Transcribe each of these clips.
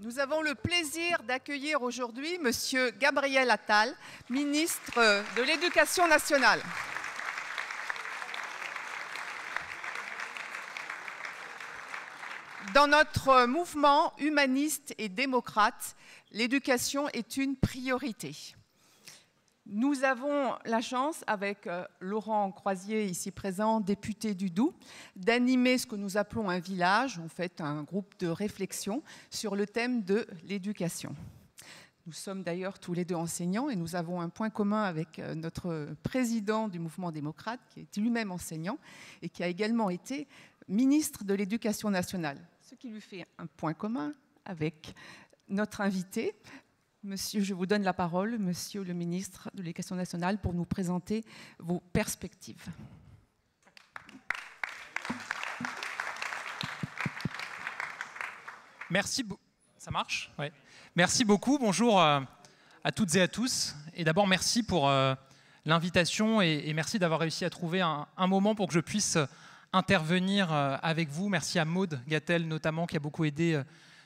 Nous avons le plaisir d'accueillir aujourd'hui Monsieur Gabriel Attal, ministre de l'Éducation nationale. Dans notre mouvement humaniste et démocrate, l'éducation est une priorité. Nous avons la chance, avec euh, Laurent Croisier, ici présent, député du Doubs, d'animer ce que nous appelons un village, en fait un groupe de réflexion sur le thème de l'éducation. Nous sommes d'ailleurs tous les deux enseignants et nous avons un point commun avec euh, notre président du mouvement démocrate, qui est lui-même enseignant et qui a également été ministre de l'Éducation nationale, ce qui lui fait un point commun avec notre invité, Monsieur, je vous donne la parole, Monsieur le ministre de l'Éducation nationale, pour nous présenter vos perspectives. Merci Ça marche Merci beaucoup. Bonjour euh, à toutes et à tous. Et d'abord, merci pour euh, l'invitation et merci d'avoir réussi à trouver un moment pour que je puisse euh, intervenir avec vous. Merci à Maude Gattel, notamment, qui a beaucoup aidé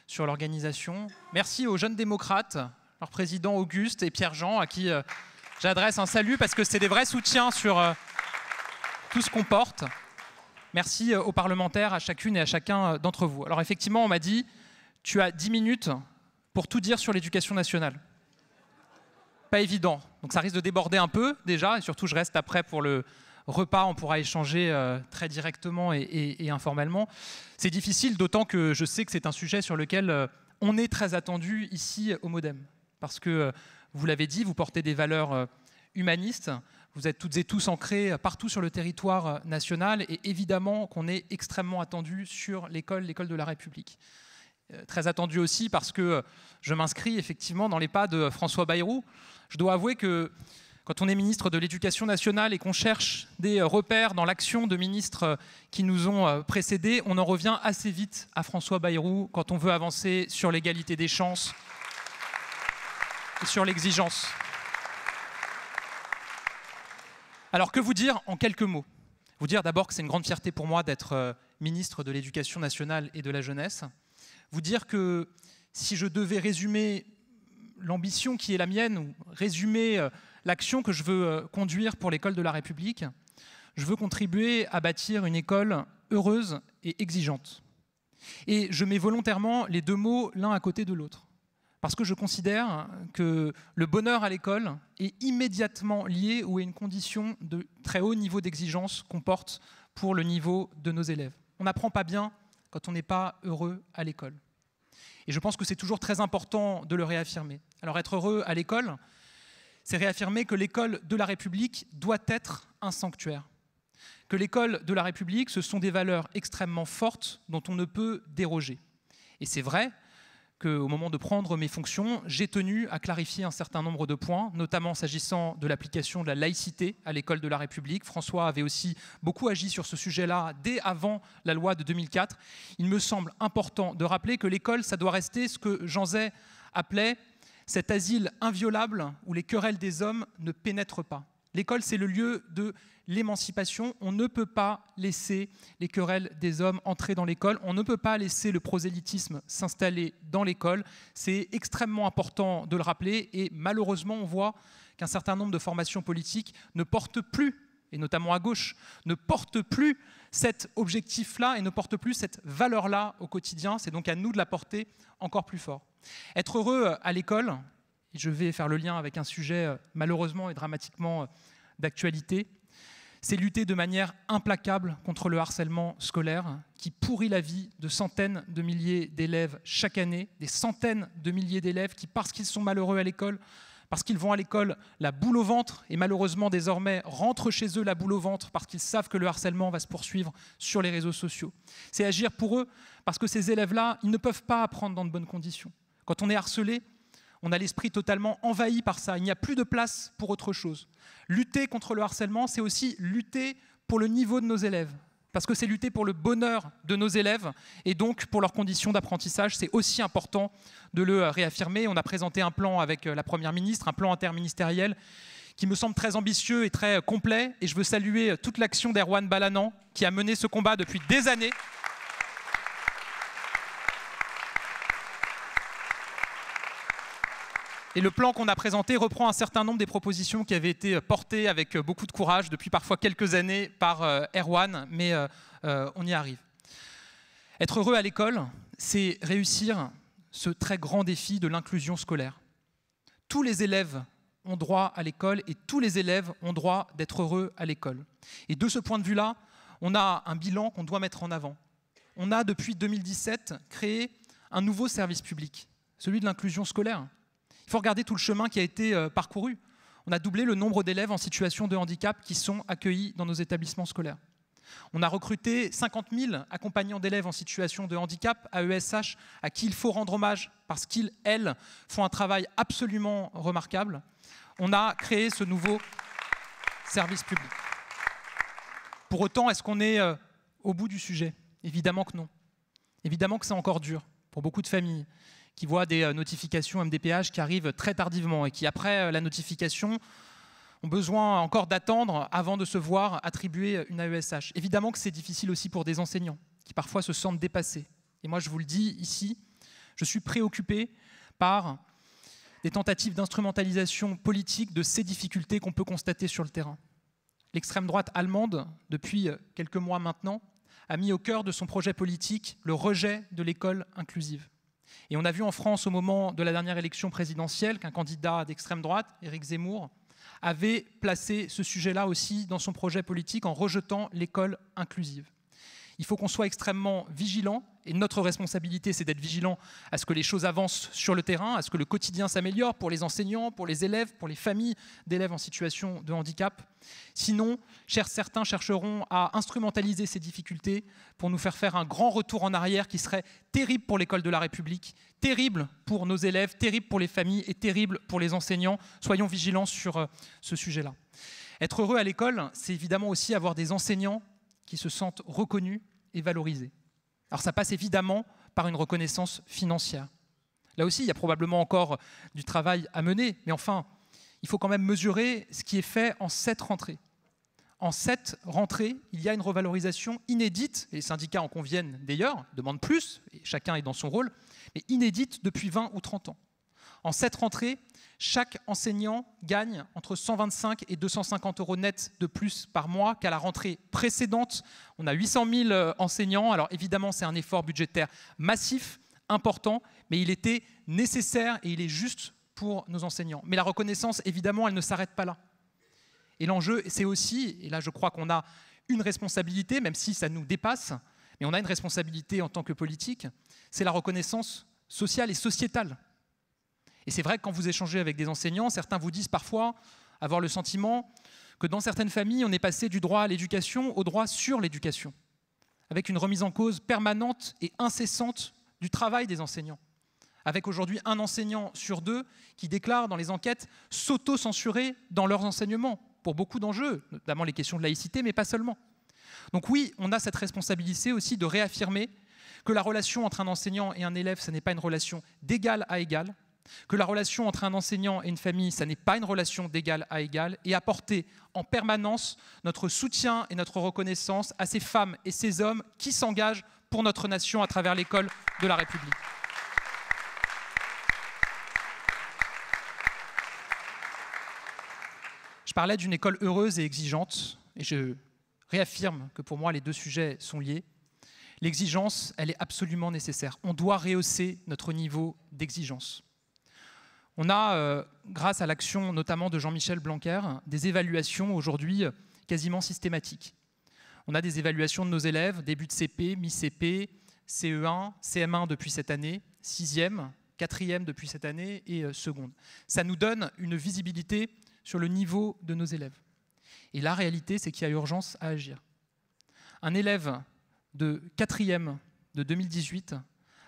sur l'organisation. Merci aux jeunes démocrates alors, président Auguste et Pierre-Jean, à qui euh, j'adresse un salut parce que c'est des vrais soutiens sur euh, tout ce qu'on porte. Merci euh, aux parlementaires, à chacune et à chacun d'entre vous. Alors effectivement, on m'a dit, tu as 10 minutes pour tout dire sur l'éducation nationale. Pas évident, donc ça risque de déborder un peu déjà, et surtout je reste après pour le repas, on pourra échanger très directement et, informellement. C'est difficile, d'autant que je sais que c'est un sujet sur lequel on est très attendu ici au Modem parce que, euh, vous l'avez dit, vous portez des valeurs euh, humanistes, vous êtes toutes et tous ancrés euh, partout sur le territoire national, et évidemment qu'on est extrêmement attendu sur l'école, l'école de la République. Très attendu aussi parce que je m'inscris effectivement dans les pas de François Bayrou. Je dois avouer que quand on est ministre de l'Éducation nationale et qu'on cherche des repères dans l'action de ministres qui nous ont précédés, on en revient assez vite à François Bayrou quand on veut avancer sur l'égalité des chances, sur l'exigence. Alors que vous dire en quelques mots Vous dire d'abord que c'est une grande fierté pour moi d'être euh, ministre de l'Éducation nationale et de la jeunesse. Vous dire que si je devais résumer l'ambition qui est la mienne, ou résumer euh, l'action que je veux euh, conduire pour l'école de la République, je veux contribuer à bâtir une école heureuse et exigeante. Et je mets volontairement les deux mots l'un à côté de l'autre. Parce que je considère que le bonheur à l'école est immédiatement lié ou est une condition de très haut niveau d'exigence qu'on porte pour le niveau de nos élèves. On n'apprend pas bien quand on n'est pas heureux à l'école. Et je pense que c'est toujours très important de le réaffirmer. Alors être heureux à l'école, c'est réaffirmer que l'école de la République doit être un sanctuaire. Que l'école de la République, ce sont des valeurs extrêmement fortes dont on ne peut déroger. Et c'est vrai au moment de prendre mes fonctions, j'ai tenu à clarifier un certain nombre de points, notamment s'agissant de l'application de la laïcité à l'école de la République. François avait aussi beaucoup agi sur ce sujet-là dès avant la loi de 2004. Il me semble important de rappeler que l'école, ça doit rester ce que Jean Zay appelait cet asile inviolable où les querelles des hommes ne pénètrent pas. L'école, c'est le lieu de l'émancipation. On ne peut pas laisser les querelles des hommes entrer dans l'école. On ne peut pas laisser le prosélytisme s'installer dans l'école. C'est extrêmement important de le rappeler. Et malheureusement, on voit qu'un certain nombre de formations politiques ne portent plus, et notamment à gauche, ne portent plus cet objectif-là et ne portent plus cette valeur-là au quotidien. C'est donc à nous de la porter encore plus fort. Être heureux à l'école, je vais faire le lien avec un sujet euh, malheureusement et dramatiquement euh, d'actualité, c'est lutter de manière implacable contre le harcèlement scolaire qui pourrit la vie de centaines de milliers d'élèves chaque année, des centaines de milliers d'élèves qui, parce qu'ils sont malheureux à l'école, parce qu'ils vont à l'école la boule au ventre et malheureusement désormais rentrent chez eux la boule au ventre parce qu'ils savent que le harcèlement va se poursuivre sur les réseaux sociaux. C'est agir pour eux parce que ces élèves-là, ils ne peuvent pas apprendre dans de bonnes conditions. Quand on est harcelé, on a l'esprit totalement envahi par ça. Il n'y a plus de place pour autre chose. Lutter contre le harcèlement, c'est aussi lutter pour le niveau de nos élèves. Parce que c'est lutter pour le bonheur de nos élèves et donc pour leurs conditions d'apprentissage. C'est aussi important de le réaffirmer. On a présenté un plan avec euh, la Première ministre, un plan interministériel qui me semble très ambitieux et très complet. Et je veux saluer euh, toute l'action d'Erwan Balanan qui a mené ce combat depuis des années. Et le plan qu'on a présenté reprend un certain nombre des propositions qui avaient été portées avec euh, beaucoup de courage depuis parfois quelques années par euh, Erwan, mais euh, on y arrive. Être heureux à l'école, c'est réussir ce très grand défi de l'inclusion scolaire. Tous les élèves ont droit à l'école et tous les élèves ont droit d'être heureux à l'école. Et de ce point de vue-là, on a un bilan qu'on doit mettre en avant. On a depuis 2017 créé un nouveau service public, celui de l'inclusion scolaire, il faut regarder tout le chemin qui a été euh, parcouru. On a doublé le nombre d'élèves en situation de handicap qui sont accueillis dans nos établissements scolaires. On a recruté 50 000 accompagnants d'élèves en situation de handicap à ESH, à qui il faut rendre hommage, parce qu'ils, elles, font un travail absolument remarquable. On a créé ce nouveau service public. Pour autant, est-ce qu'on est euh, au bout du sujet Évidemment que non. Évidemment que c'est encore dur pour beaucoup de familles qui voient des euh, notifications MDPH qui arrivent très tardivement et qui, après euh, la notification, ont besoin encore d'attendre avant de se voir attribuer une AESH. Évidemment que c'est difficile aussi pour des enseignants qui parfois se sentent dépassés. Et moi, je vous le dis ici, je suis préoccupé par des tentatives d'instrumentalisation politique de ces difficultés qu'on peut constater sur le terrain. L'extrême droite allemande, depuis euh, quelques mois maintenant, a mis au cœur de son projet politique le rejet de l'école inclusive. Et on a vu en France, au moment de la dernière élection présidentielle, qu'un candidat d'extrême droite, Éric Zemmour, avait placé ce sujet-là aussi dans son projet politique en rejetant l'école inclusive il faut qu'on soit extrêmement vigilant. Et notre responsabilité, c'est d'être vigilant à ce que les choses avancent sur le terrain, à ce que le quotidien s'améliore pour les enseignants, pour les élèves, pour les familles d'élèves en situation de handicap. Sinon, certains chercheront à instrumentaliser ces difficultés pour nous faire faire un grand retour en arrière qui serait terrible pour l'école de la République, terrible pour nos élèves, terrible pour les familles et terrible pour les enseignants. Soyons vigilants sur euh, ce sujet-là. Être heureux à l'école, c'est évidemment aussi avoir des enseignants qui se sentent reconnus, et valorisé. Alors ça passe évidemment par une reconnaissance financière. Là aussi, il y a probablement encore du travail à mener, mais enfin, il faut quand même mesurer ce qui est fait en cette rentrée. En cette rentrée, il y a une revalorisation inédite, et les syndicats en conviennent d'ailleurs, demandent plus, et chacun est dans son rôle, mais inédite depuis 20 ou 30 ans. En sept rentrées, chaque enseignant gagne entre 125 et 250 euros net de plus par mois qu'à la rentrée précédente. On a 800 000 euh, enseignants. Alors évidemment, c'est un effort budgétaire massif, important, mais il était nécessaire et il est juste pour nos enseignants. Mais la reconnaissance, évidemment, elle ne s'arrête pas là. Et l'enjeu, c'est aussi, et là je crois qu'on a une responsabilité, même si ça nous dépasse, mais on a une responsabilité en tant que politique, c'est la reconnaissance sociale et sociétale et c'est vrai que quand vous échangez avec des enseignants, certains vous disent parfois avoir le sentiment que dans certaines familles, on est passé du droit à l'éducation au droit sur l'éducation, avec une remise en cause permanente et incessante du travail des enseignants. Avec aujourd'hui un enseignant sur deux qui déclare dans les enquêtes s'auto-censurer dans leurs enseignements, pour beaucoup d'enjeux, notamment les questions de laïcité, mais pas seulement. Donc oui, on a cette responsabilité aussi de réaffirmer que la relation entre un enseignant et un élève, ce n'est pas une relation d'égal à égal, que la relation entre un enseignant et une famille, ça n'est pas une relation d'égal à égal, et apporter en permanence notre soutien et notre reconnaissance à ces femmes et ces hommes qui s'engagent pour notre nation à travers l'école de la République. Je parlais d'une école heureuse et exigeante, et je réaffirme que pour moi les deux sujets sont liés. L'exigence, elle est absolument nécessaire. On doit rehausser notre niveau d'exigence. On a, euh, grâce à l'action notamment de Jean-Michel Blanquer, des évaluations aujourd'hui euh, quasiment systématiques. On a des évaluations de nos élèves, début de CP, mi-CP, CE1, CM1 depuis cette année, 6 quatrième 4 depuis cette année et euh, seconde. Ça nous donne une visibilité sur le niveau de nos élèves. Et la réalité, c'est qu'il y a urgence à agir. Un élève de 4e de 2018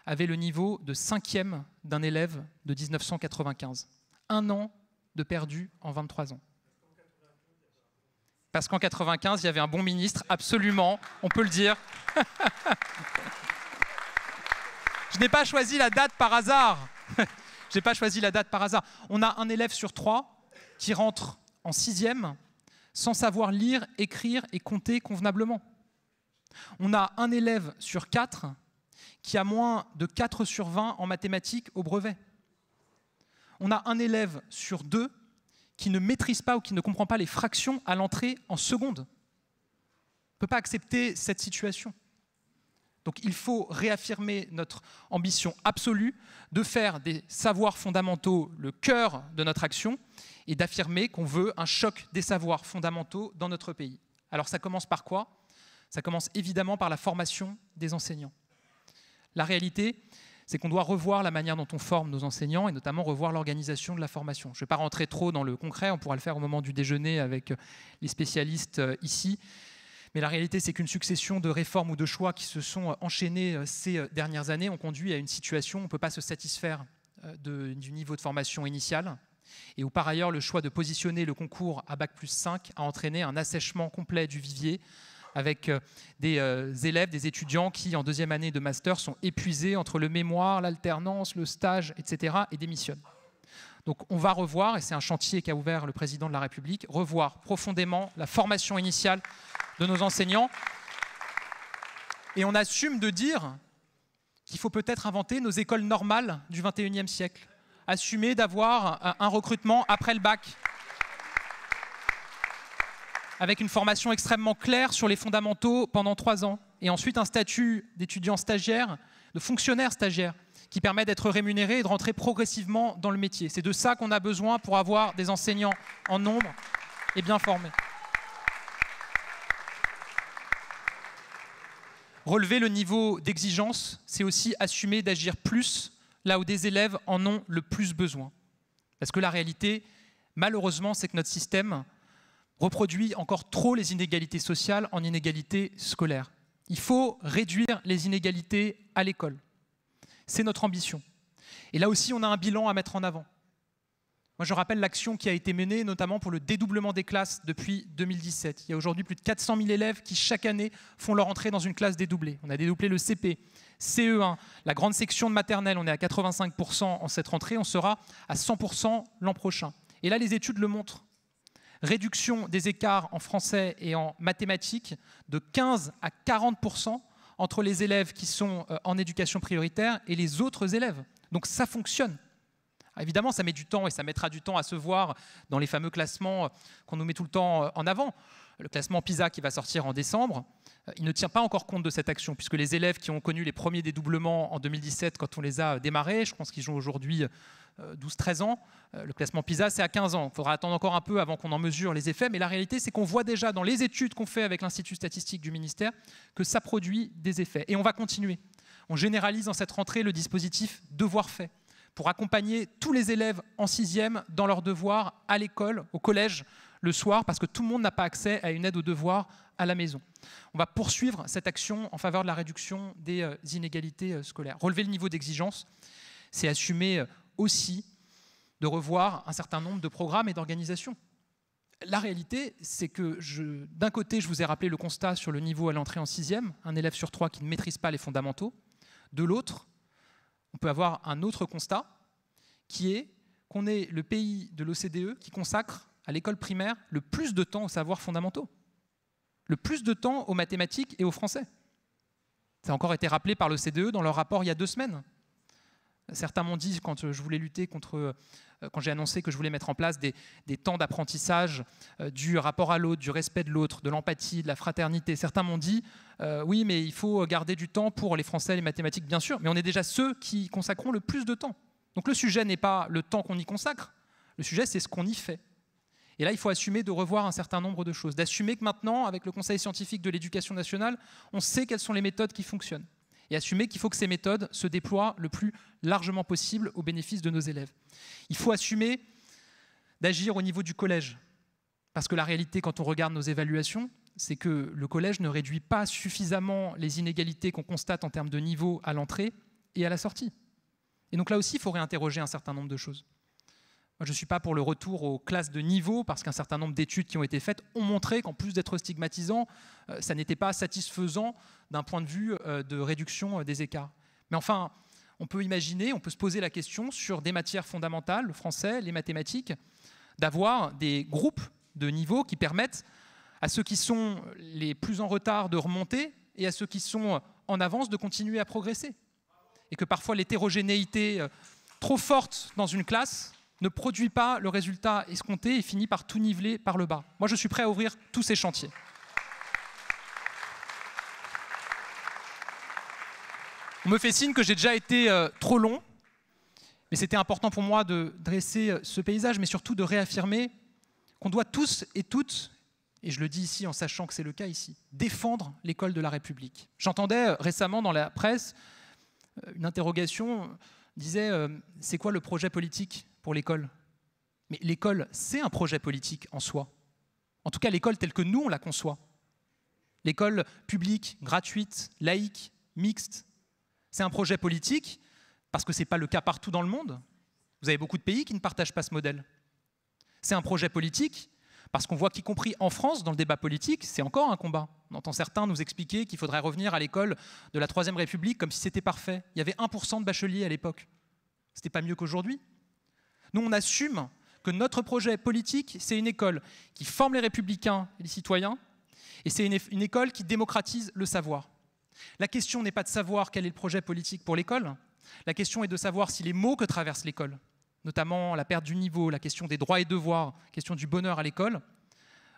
avait le niveau de cinquième d'un élève de 1995. Un an de perdu en 23 ans. Parce qu'en 95, il y avait un bon ministre, absolument, on peut le dire. Je n'ai pas choisi la date par hasard. Je n'ai pas choisi la date par hasard. On a un élève sur trois qui rentre en sixième sans savoir lire, écrire et compter convenablement. On a un élève sur quatre qui a moins de 4 sur 20 en mathématiques au brevet. On a un élève sur deux qui ne maîtrise pas ou qui ne comprend pas les fractions à l'entrée en seconde. On ne peut pas accepter cette situation. Donc il faut réaffirmer notre ambition absolue de faire des savoirs fondamentaux le cœur de notre action et d'affirmer qu'on veut un choc des savoirs fondamentaux dans notre pays. Alors ça commence par quoi Ça commence évidemment par la formation des enseignants. La réalité, c'est qu'on doit revoir la manière dont on forme nos enseignants et notamment revoir l'organisation de la formation. Je ne vais pas rentrer trop dans le concret, on pourra le faire au moment du déjeuner avec les spécialistes euh, ici. Mais la réalité, c'est qu'une succession de réformes ou de choix qui se sont euh, enchaînés euh, ces dernières années ont conduit à une situation où on ne peut pas se satisfaire du niveau de formation initial et où par ailleurs le choix de positionner le concours à Bac plus 5 a entraîné un assèchement complet du vivier avec euh, des euh, élèves, des étudiants qui, en deuxième année de master, sont épuisés entre le mémoire, l'alternance, le stage, etc., et démissionnent. Donc on va revoir, et c'est un chantier qu'a ouvert le président de la République, revoir profondément la formation initiale de nos enseignants. Et on assume de dire qu'il faut peut-être inventer nos écoles normales du 21e siècle, assumer d'avoir euh, un recrutement après le bac avec une formation extrêmement claire sur les fondamentaux pendant trois ans, et ensuite un statut d'étudiant stagiaire, de fonctionnaire stagiaire, qui permet d'être rémunéré et de rentrer progressivement dans le métier. C'est de ça qu'on a besoin pour avoir des enseignants en nombre et bien formés. Relever le niveau d'exigence, c'est aussi assumer d'agir plus là où des élèves en ont le plus besoin. Parce que la réalité, malheureusement, c'est que notre système reproduit encore trop les inégalités sociales en inégalités scolaires. Il faut réduire les inégalités à l'école. C'est notre ambition. Et là aussi, on a un bilan à mettre en avant. Moi, je rappelle l'action qui a été menée, notamment pour le dédoublement des classes depuis 2017. Il y a aujourd'hui plus de 400 000 élèves qui, chaque année, font leur entrée dans une classe dédoublée. On a dédoublé le CP, CE1, la grande section de maternelle, on est à 85% en cette rentrée, on sera à 100% l'an prochain. Et là, les études le montrent réduction des écarts en français et en mathématiques de 15 à 40 entre les élèves qui sont euh, en éducation prioritaire et les autres élèves. Donc ça fonctionne. Évidemment, ça met du temps et ça mettra du temps à se voir dans les fameux classements euh, qu'on nous met tout le temps euh, en avant. Le classement PISA qui va sortir en décembre, il ne tient pas encore compte de cette action, puisque les élèves qui ont connu les premiers dédoublements en 2017, quand on les a démarrés, je pense qu'ils ont aujourd'hui 12-13 euh, ans. Euh, le classement PISA, c'est à 15 ans. Il faudra attendre encore un peu avant qu'on en mesure les effets. Mais la réalité, c'est qu'on voit déjà dans les études qu'on fait avec l'Institut statistique du ministère que ça produit des effets. Et on va continuer. On généralise dans cette rentrée le dispositif devoir fait pour accompagner tous les élèves en sixième dans leurs devoirs à l'école, au collège, le soir, parce que tout le monde n'a pas accès à une aide aux devoirs à la maison. On va poursuivre cette action en faveur de la réduction des euh, inégalités scolaires. Relever le niveau d'exigence, c'est assumer aussi de revoir un certain nombre de programmes et d'organisations. La réalité, c'est que d'un côté, je vous ai rappelé le constat sur le niveau à l'entrée en sixième, un élève sur trois qui ne maîtrise pas les fondamentaux. De l'autre, on peut avoir un autre constat, qui est qu'on est le pays de l'OCDE qui consacre à l'école primaire le plus de temps aux savoirs fondamentaux, le plus de temps aux mathématiques et aux français. Ça a encore été rappelé par l'OCDE dans leur rapport il y a deux semaines. Certains m'ont dit, quand euh, je voulais lutter contre, euh, quand j'ai annoncé que je voulais mettre en place des, temps d'apprentissage euh, du rapport à l'autre, du respect de l'autre, de l'empathie, de la fraternité, certains m'ont dit, oui, mais il faut garder du temps pour les Français, les mathématiques, bien sûr, mais on est déjà ceux qui y le plus de temps. Donc le sujet n'est pas le temps qu'on y consacre, le sujet c'est ce qu'on y fait. Et là, il faut assumer de revoir un certain nombre de choses, d'assumer que maintenant, avec le Conseil scientifique de l'éducation nationale, on sait quelles sont les méthodes qui fonctionnent et assumer qu'il faut que ces méthodes se déploient le plus largement possible au bénéfice de nos élèves. Il faut assumer d'agir au niveau du collège, parce que la réalité, quand on regarde nos évaluations, c'est que le collège ne réduit pas suffisamment les inégalités qu'on constate en termes de niveau à l'entrée et à la sortie. Et donc là aussi, il faut réinterroger un certain nombre de choses je ne suis pas pour le retour aux classes de niveau, parce qu'un certain nombre d'études qui ont été faites ont montré qu'en plus d'être stigmatisant, euh, ça n'était pas satisfaisant d'un point de vue euh, de réduction euh, des écarts. Mais enfin, on peut imaginer, on peut se poser la question sur des matières fondamentales, le français, les mathématiques, d'avoir des groupes de niveau qui permettent à ceux qui sont les plus en retard de remonter et à ceux qui sont en avance de continuer à progresser. Et que parfois l'hétérogénéité trop forte dans une classe ne produit pas le résultat escompté et finit par tout niveler par le bas. Moi, je suis prêt à ouvrir tous ces chantiers. On me fait signe que j'ai déjà été euh, trop long, mais c'était important pour moi de dresser euh, ce paysage, mais surtout de réaffirmer qu'on doit tous et toutes, et je le dis ici en sachant que c'est le cas ici, défendre l'école de la République. J'entendais euh, récemment dans la presse une interrogation disait c'est quoi le projet politique pour l'école. Mais l'école, c'est un projet politique en soi. En tout cas, l'école telle que nous, on la conçoit. L'école publique, gratuite, laïque, mixte, c'est un projet politique parce que ce n'est pas le cas partout dans le monde. Vous avez beaucoup de pays qui ne partagent pas ce modèle. C'est un projet politique parce qu'on voit qu'y compris en France, dans le débat politique, c'est encore un combat. On entend certains nous expliquer qu'il faudrait revenir à l'école de la Troisième République comme si c'était parfait. Il y avait 1% de bacheliers à l'époque. Ce n'était pas mieux qu'aujourd'hui. Nous, on assume que notre projet politique, c'est une école qui forme les républicains et les citoyens, et c'est une, école qui démocratise le savoir. La question n'est pas de savoir quel est le projet politique pour l'école, la question est de savoir si les mots que traverse l'école, notamment la perte du niveau, la question des droits et devoirs, la question du bonheur à l'école,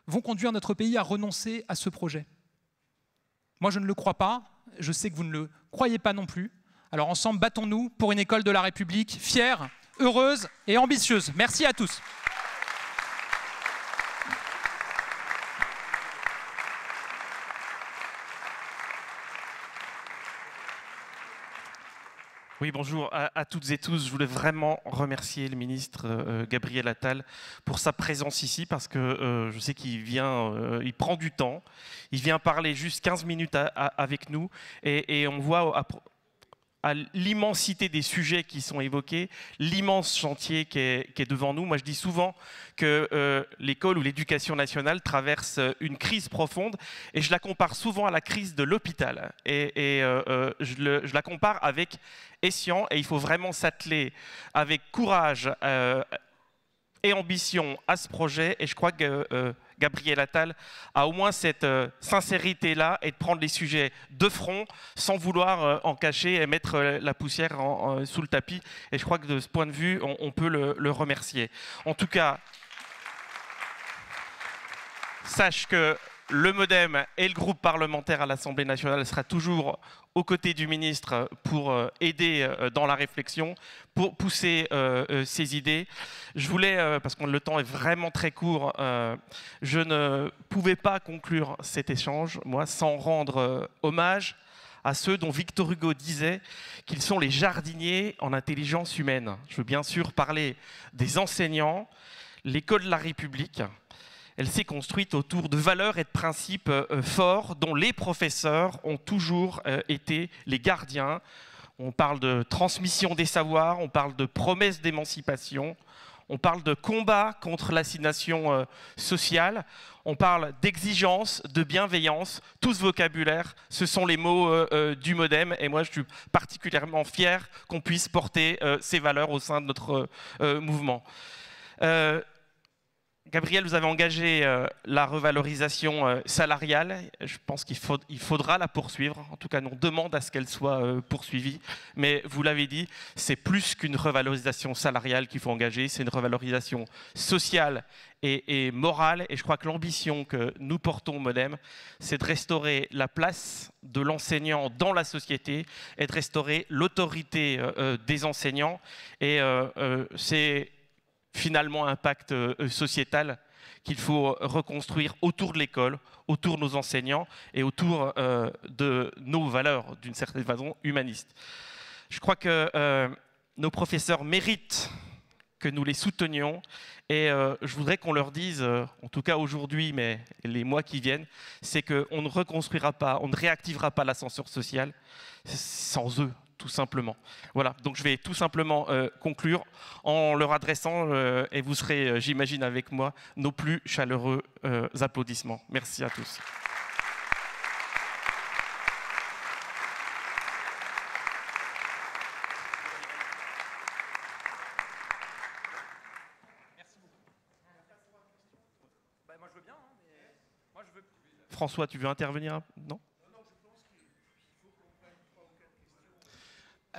vont conduire notre pays à renoncer à ce projet. Moi, je ne le crois pas, je sais que vous ne le croyez pas non plus. Alors ensemble, battons-nous pour une école de la République fière heureuse et ambitieuse. Merci à tous. Oui, bonjour à, toutes et tous. Je voulais vraiment remercier le ministre euh, Gabriel Attal pour sa présence ici parce que euh, je sais qu'il vient, euh, il prend du temps, il vient parler juste 15 minutes avec nous et, et on voit à l'immensité des sujets qui sont évoqués, l'immense chantier qui est, devant nous. Moi, je dis souvent que euh, l'école ou l'éducation nationale traverse euh, une crise profonde et je la compare souvent à la crise de l'hôpital. Et, euh, je, la compare avec Essian et il faut vraiment s'atteler avec courage et ambition à ce projet. Et je crois que Gabriel Attal a au moins cette euh, sincérité-là et de prendre les sujets de front sans vouloir euh, en cacher et mettre euh, la poussière sous le tapis. Et je crois que de ce point de vue, on, peut le, le remercier. En tout cas, sache que le MoDem et le groupe parlementaire à l'Assemblée nationale sera toujours aux côtés du ministre pour euh, aider euh, dans la réflexion, pour pousser euh, ses idées. Je voulais, parce que le temps est vraiment très court, je ne pouvais pas conclure cet échange, moi, sans rendre hommage à ceux dont Victor Hugo disait qu'ils sont les jardiniers en intelligence humaine. Je veux bien sûr parler des enseignants, l'école de la République, elle s'est construite autour de valeurs et de principes euh, euh, forts dont les professeurs ont toujours euh, été les gardiens. On parle de transmission des savoirs, on parle de promesses d'émancipation, on parle de combat contre l'assignation sociale, on parle d'exigence, de bienveillance, tout ce vocabulaire, ce sont les mots du modem, et moi je suis particulièrement fier qu'on puisse porter ces valeurs au sein de notre mouvement. Gabriel, vous avez engagé euh, la revalorisation euh, salariale. Je pense qu'il faut, il faudra la poursuivre. En tout cas, on demande à ce qu'elle soit euh, poursuivie. Mais vous l'avez dit, c'est plus qu'une revalorisation salariale qu'il faut engager. C'est une revalorisation sociale et, et, morale. Et je crois que l'ambition que nous portons au Modem, c'est de restaurer la place de l'enseignant dans la société et de restaurer l'autorité des enseignants. Et c'est finalement un impact euh, euh, sociétal qu'il faut reconstruire autour de l'école, autour de nos enseignants et autour euh, de nos valeurs, d'une certaine façon humanistes. Je crois que nos professeurs méritent que nous les soutenions et je voudrais qu'on leur dise, en tout cas aujourd'hui, mais les mois qui viennent, c'est qu'on ne reconstruira pas, on ne réactivera pas l'ascenseur social sans eux tout simplement. Voilà, donc je vais tout simplement euh, conclure en leur adressant, euh, et vous serez, euh, j'imagine, avec moi, nos plus chaleureux applaudissements. Merci à tous. François, tu veux intervenir Non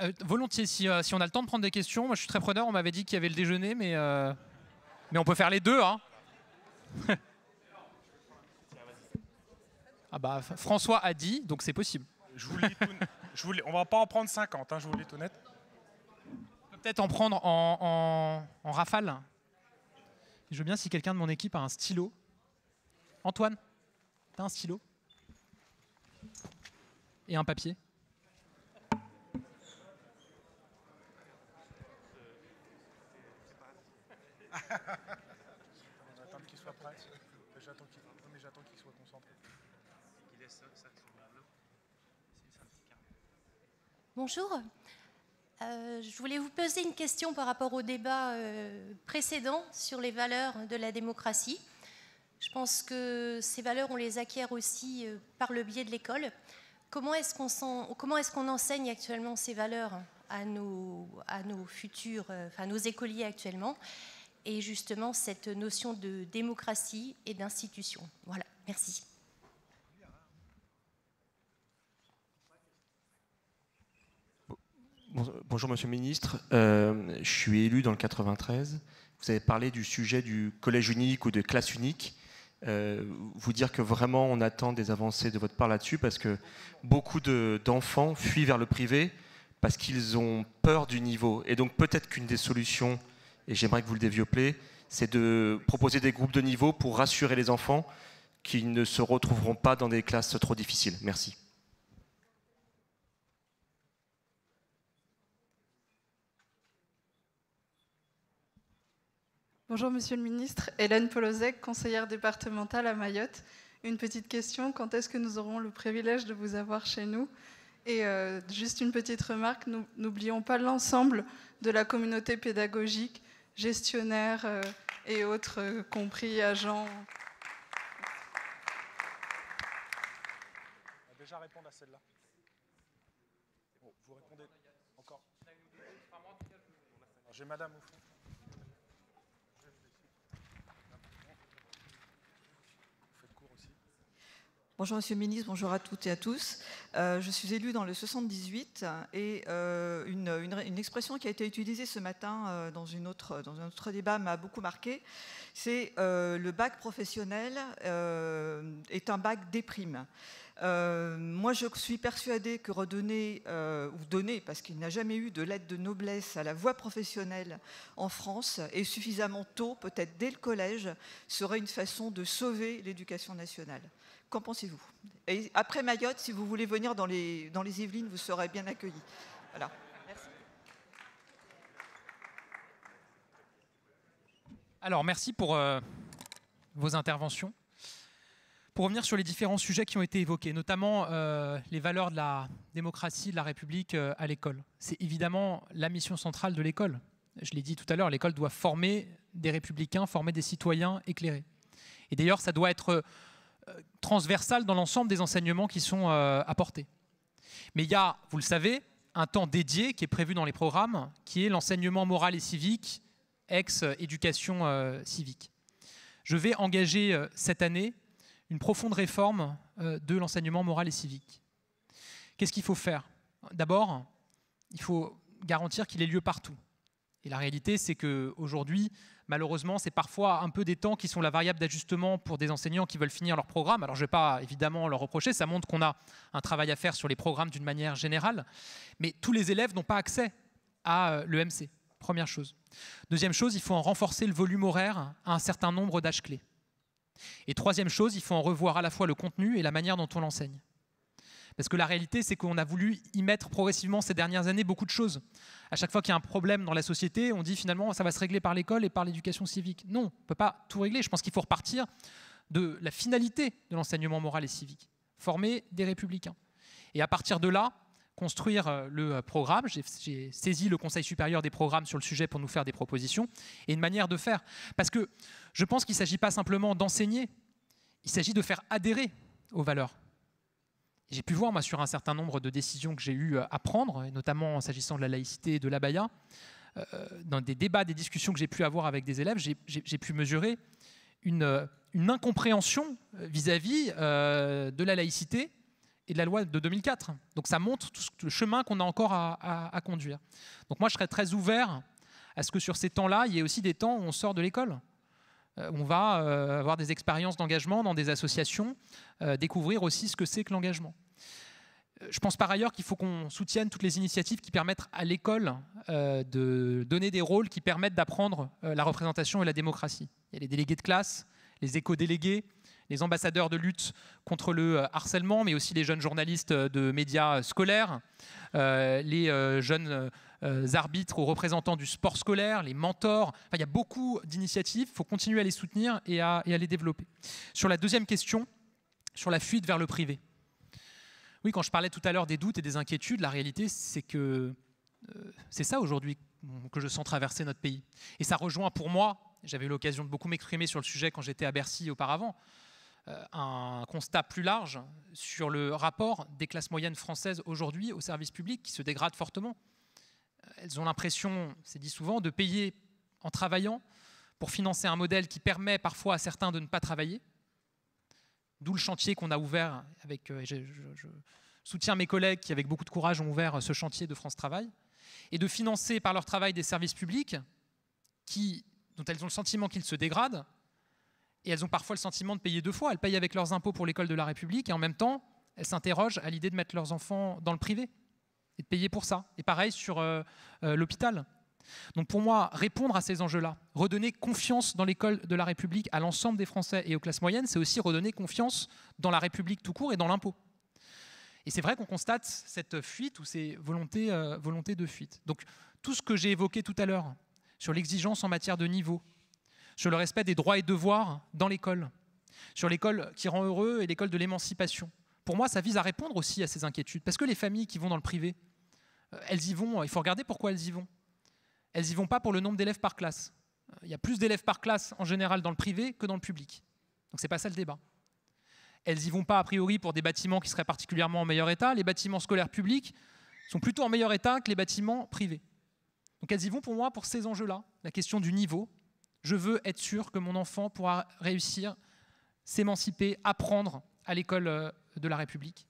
Euh, volontiers, euh, si, on a le temps de prendre des questions. Moi, je suis très preneur. On m'avait dit qu'il y avait le déjeuner, mais, euh, mais on peut faire les deux. Hein. ah bah, François a dit, donc c'est possible. Je on va pas en prendre 50, hein, je vous le dis Peut-être en prendre en, en, en rafale. Je veux bien si quelqu'un de mon équipe a un stylo. Antoine, t'as un stylo Et un papier Bonjour. Euh, je voulais vous poser une question par rapport au débat euh, précédent sur les valeurs de la démocratie. Je pense que ces valeurs, on les acquiert aussi euh, par le biais de l'école. Comment est-ce qu'on est enseigne actuellement ces valeurs à nos, à nos futurs, enfin, à nos écoliers actuellement et justement cette notion de démocratie et d'institution. Voilà, merci. Bonjour Monsieur le Ministre, euh, je suis élu dans le 93. Vous avez parlé du sujet du collège unique ou de classe unique. Euh, vous dire que vraiment on attend des avancées de votre part là-dessus parce que beaucoup d'enfants fuient vers le privé parce qu'ils ont peur du niveau. Et donc peut-être qu'une des solutions et j'aimerais que vous le développiez, c'est de proposer des groupes de niveau pour rassurer les enfants qui ne se retrouveront pas dans des classes trop difficiles. Merci. Bonjour Monsieur le Ministre, Hélène Polozek, conseillère départementale à Mayotte. Une petite question, quand est-ce que nous aurons le privilège de vous avoir chez nous Et euh, juste une petite remarque, n'oublions pas l'ensemble de la communauté pédagogique gestionnaires euh, et autres euh, compris agents. On va déjà répondre à celle-là. vous répondez encore. J'ai madame au fond. Bonjour Monsieur le Ministre, bonjour à toutes et à tous. Euh, je suis élue dans le 78 et euh, une, expression qui a été utilisée ce matin euh, dans, un autre débat m'a beaucoup marqué. C'est le bac professionnel est un bac déprime. moi, je suis persuadée que redonner, ou donner, parce qu'il n'a jamais eu de lettre de noblesse à la voie professionnelle en France, et suffisamment tôt, peut-être dès le collège, serait une façon de sauver l'éducation nationale. Qu'en pensez-vous Et après Mayotte, si vous voulez venir dans les, dans les Yvelines, vous serez bien accueillis. Voilà. Alors, merci pour euh, vos interventions. Pour revenir sur les différents sujets qui ont été évoqués, notamment euh, les valeurs de la démocratie, de la République euh, à l'école. C'est évidemment la mission centrale de l'école. Je l'ai dit tout à l'heure, l'école doit former des républicains, former des citoyens éclairés. Et d'ailleurs, ça doit être euh, transversale dans l'ensemble des enseignements qui sont euh, apportés. Mais il y a, vous le savez, un temps dédié qui est prévu dans les programmes, qui est l'enseignement moral et civique, ex-éducation euh, civique. Je vais engager cette année une profonde réforme de l'enseignement moral et civique. Qu'est-ce qu'il faut faire D'abord, il faut garantir qu'il ait lieu partout. Et la réalité, c'est qu'aujourd'hui, malheureusement, c'est parfois un peu des temps qui sont la variable d'ajustement pour des enseignants qui veulent finir leur programme. Alors, je ne vais pas évidemment leur reprocher, ça montre qu'on a un travail à faire sur les programmes d'une manière générale, mais tous les élèves n'ont pas accès à euh, l'EMC, première chose. Deuxième chose, il faut en renforcer le volume horaire à un certain nombre d'âges clés. Et troisième chose, il faut en revoir à la fois le contenu et la manière dont on l'enseigne. Parce que la réalité, c'est qu'on a voulu y mettre progressivement ces dernières années beaucoup de choses. À chaque fois qu'il y a un problème dans la société, on dit finalement ça va se régler par l'école et par l'éducation civique. Non, on ne peut pas tout régler. Je pense qu'il faut repartir de la finalité de l'enseignement moral et civique, former des républicains. Et à partir de là, construire euh, le euh, programme. J'ai saisi le Conseil supérieur des programmes sur le sujet pour nous faire des propositions et une manière de faire. Parce que je pense qu'il ne s'agit pas simplement d'enseigner, il s'agit de faire adhérer aux valeurs. J'ai pu voir, moi, sur un certain nombre de décisions que j'ai eu euh, à prendre, notamment en s'agissant de la laïcité et de l'abaya, euh, dans des débats, des discussions que j'ai pu avoir avec des élèves, j'ai pu mesurer une, euh, une incompréhension vis-à-vis de la laïcité et de la loi de 2004. Donc ça montre tout le chemin qu'on a encore à, à, conduire. Donc moi, je serais très ouvert à ce que sur ces temps-là, il y ait aussi des temps où on sort de l'école. Euh, on va euh, avoir des expériences d'engagement dans des associations, euh, découvrir aussi ce que c'est que l'engagement. Je pense par ailleurs qu'il faut qu'on soutienne toutes les initiatives qui permettent à l'école de donner des rôles qui permettent d'apprendre la représentation et la démocratie. Il y a les délégués de classe, les éco-délégués, les ambassadeurs de lutte contre le harcèlement, mais aussi les jeunes journalistes de médias scolaires, les jeunes euh, arbitres, aux représentants du sport scolaire, les mentors. Enfin, il y a beaucoup d'initiatives, il faut continuer à les soutenir et à, les développer. Sur la deuxième question, sur la fuite vers le privé. Oui, quand je parlais tout à l'heure des doutes et des inquiétudes, la réalité, c'est que euh, c'est ça aujourd'hui que je sens traverser notre pays. Et ça rejoint pour moi, j'avais eu l'occasion de beaucoup m'exprimer sur le sujet quand j'étais à Bercy auparavant, euh, un constat plus large sur le rapport des classes moyennes françaises aujourd'hui au service public qui se dégrade fortement elles ont l'impression, c'est dit souvent, de payer en travaillant pour financer un modèle qui permet parfois à certains de ne pas travailler. D'où le chantier qu'on a ouvert avec. Euh, je, soutiens mes collègues qui, avec beaucoup de courage, ont ouvert euh, ce chantier de France Travail et de financer par leur travail des services publics qui, dont elles ont le sentiment qu'ils se dégradent et elles ont parfois le sentiment de payer deux fois. Elles payent avec leurs impôts pour l'école de la République et en même temps, elles s'interrogent à l'idée de mettre leurs enfants dans le privé et de payer pour ça. Et pareil sur euh, euh, l'hôpital. Donc pour moi, répondre à ces enjeux-là, redonner confiance dans l'école de la République à l'ensemble des Français et aux classes moyennes, c'est aussi redonner confiance dans la République tout court et dans l'impôt. Et c'est vrai qu'on constate cette fuite ou ces volontés, euh, volontés de fuite. Donc tout ce que j'ai évoqué tout à l'heure sur l'exigence en matière de niveau, sur le respect des droits et devoirs dans l'école, sur l'école qui rend heureux et l'école de l'émancipation, pour moi, ça vise à répondre aussi à ces inquiétudes. Parce que les familles qui vont dans le privé, euh, elles y vont, il faut regarder pourquoi elles y vont. Elles n'y vont pas pour le nombre d'élèves par classe. Euh, il y a plus d'élèves par classe en général dans le privé que dans le public. Donc c'est pas ça le débat. Elles n'y vont pas a priori pour des bâtiments qui seraient particulièrement en meilleur état. Les bâtiments scolaires publics sont plutôt en meilleur état que les bâtiments privés. Donc elles y vont pour moi pour ces enjeux-là, la question du niveau. Je veux être sûr que mon enfant pourra réussir, s'émanciper, apprendre à l'école euh, de la République.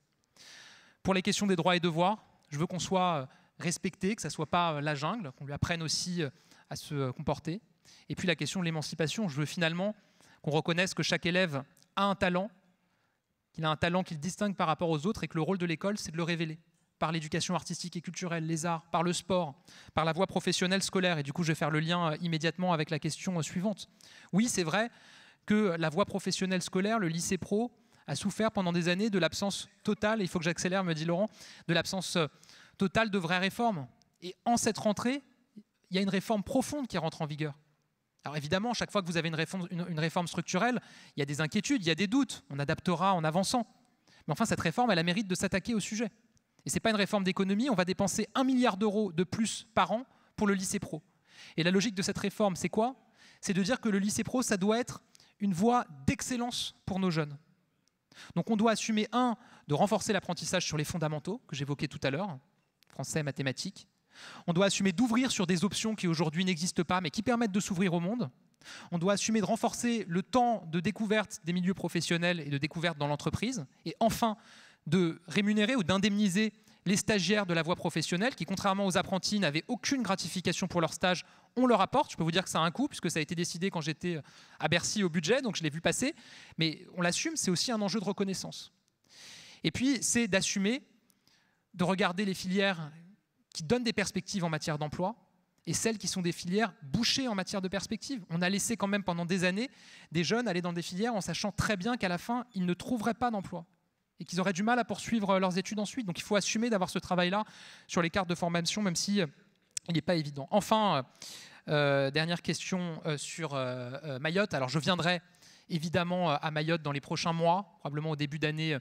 Pour les questions des droits et devoirs, je veux qu'on soit euh, respecté, que ça ne soit pas euh, la jungle, qu'on lui apprenne aussi euh, à se comporter. Et puis la question de l'émancipation, je veux finalement qu'on reconnaisse que chaque élève a un talent, qu'il a un talent qu'il distingue par rapport aux autres et que le rôle de l'école, c'est de le révéler par l'éducation artistique et culturelle, les arts, par le sport, par la voie professionnelle scolaire. Et du coup, je vais faire le lien immédiatement avec la question suivante. Oui, c'est vrai que la voie professionnelle scolaire, le lycée pro, a souffert pendant des années de l'absence totale, il faut que j'accélère, me dit Laurent, de l'absence euh, totale de vraies réformes. Et en cette rentrée, il y a une réforme profonde qui rentre en vigueur. Alors évidemment, chaque fois que vous avez une réforme, une, réforme structurelle, il y a des inquiétudes, il y a des doutes, on adaptera en avançant. Mais enfin, cette réforme, elle a mérite de s'attaquer au sujet. Et ce n'est pas une réforme d'économie, on va dépenser un milliard d'euros de plus par an pour le lycée pro. Et la logique de cette réforme, c'est quoi C'est de dire que le lycée pro, ça doit être une voie d'excellence pour nos jeunes. Donc on doit assumer, un, de renforcer l'apprentissage sur les fondamentaux que j'évoquais tout à l'heure, français, mathématiques. On doit assumer d'ouvrir sur des options qui aujourd'hui n'existent pas, mais qui permettent de s'ouvrir au monde. On doit assumer de renforcer le temps de découverte des milieux professionnels et de découverte dans l'entreprise. Et enfin, de rémunérer ou d'indemniser les stagiaires de la voie professionnelle, qui contrairement aux apprentis n'avaient aucune gratification pour leur stage, on leur apporte. Je peux vous dire que ça a un coût, puisque ça a été décidé quand j'étais euh, à Bercy au budget, donc je l'ai vu passer. Mais on l'assume, c'est aussi un enjeu de reconnaissance. Et puis, c'est d'assumer, de regarder les filières qui donnent des perspectives en matière d'emploi et celles qui sont des filières bouchées en matière de perspectives. On a laissé quand même pendant des années des jeunes aller dans des filières en sachant très bien qu'à la fin, ils ne trouveraient pas d'emploi et qu'ils auraient du mal à poursuivre euh, leurs études ensuite. Donc il faut assumer d'avoir ce travail-là sur les cartes de formation, même si euh, il n'est pas évident. Enfin, euh, dernière question sur Mayotte. Alors je viendrai évidemment à Mayotte dans les prochains mois, probablement au début d'année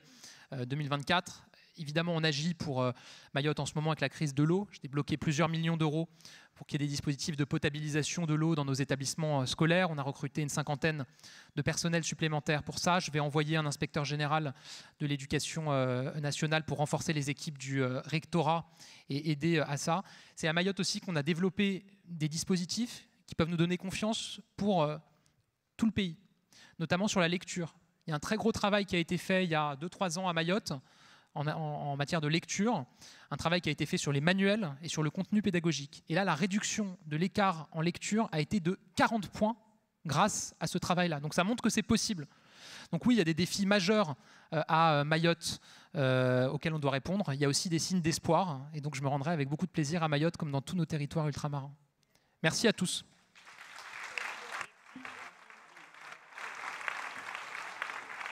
2024 évidemment, on agit pour euh, Mayotte en ce moment avec la crise de l'eau. J'ai débloqué plusieurs millions d'euros pour qu'il y ait des dispositifs de potabilisation de l'eau dans nos établissements euh, scolaires. On a recruté une cinquantaine de personnels supplémentaires pour ça. Je vais envoyer un inspecteur général de l'éducation euh, nationale pour renforcer les équipes du rectorat et aider à ça. C'est à Mayotte aussi qu'on a développé des dispositifs qui peuvent nous donner confiance pour tout le pays, notamment sur la lecture. Il y a un très gros travail qui a été fait il y a 2-3 ans à Mayotte en, matière de lecture, un travail qui a été fait sur les manuels et sur le contenu pédagogique. Et là, la réduction de l'écart en lecture a été de 40 points grâce à ce travail-là. Donc ça montre que c'est possible. Donc oui, il y a des défis majeurs euh, à euh, Mayotte euh, auxquels on doit répondre. Il y a aussi des signes d'espoir. Et donc je me rendrai avec beaucoup de plaisir à Mayotte comme dans tous nos territoires ultramarins. Merci à tous.